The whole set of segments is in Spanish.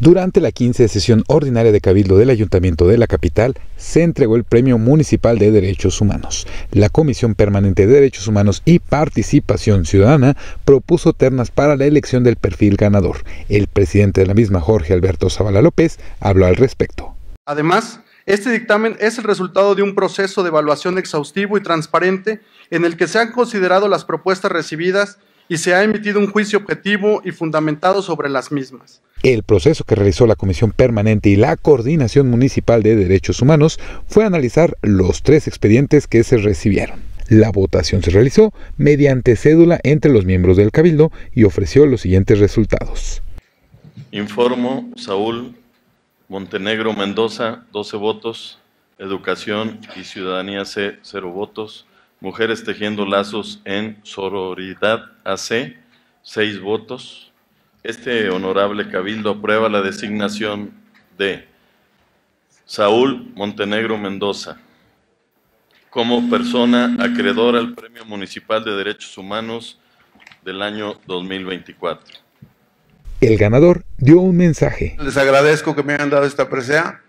Durante la 15 sesión ordinaria de Cabildo del Ayuntamiento de la capital, se entregó el Premio Municipal de Derechos Humanos. La Comisión Permanente de Derechos Humanos y Participación Ciudadana propuso ternas para la elección del perfil ganador. El presidente de la misma, Jorge Alberto Zavala López, habló al respecto. Además, este dictamen es el resultado de un proceso de evaluación exhaustivo y transparente en el que se han considerado las propuestas recibidas y se ha emitido un juicio objetivo y fundamentado sobre las mismas. El proceso que realizó la Comisión Permanente y la Coordinación Municipal de Derechos Humanos fue analizar los tres expedientes que se recibieron. La votación se realizó mediante cédula entre los miembros del Cabildo y ofreció los siguientes resultados. Informo Saúl Montenegro Mendoza, 12 votos. Educación y Ciudadanía C, 0 votos. Mujeres tejiendo lazos en sororidad AC, seis votos. Este honorable cabildo aprueba la designación de Saúl Montenegro Mendoza como persona acreedora al Premio Municipal de Derechos Humanos del año 2024. El ganador dio un mensaje. Les agradezco que me hayan dado esta presea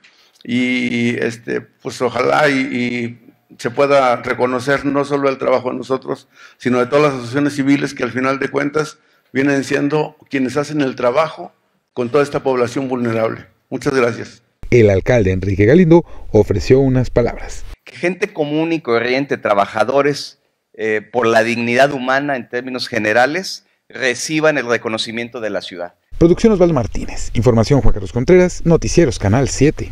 y este pues ojalá y se pueda reconocer no solo el trabajo de nosotros, sino de todas las asociaciones civiles que al final de cuentas vienen siendo quienes hacen el trabajo con toda esta población vulnerable. Muchas gracias. El alcalde Enrique Galindo ofreció unas palabras. Que gente común y corriente, trabajadores eh, por la dignidad humana en términos generales, reciban el reconocimiento de la ciudad. Producción Osvaldo Martínez, Información Juan Carlos Contreras, Noticieros Canal 7.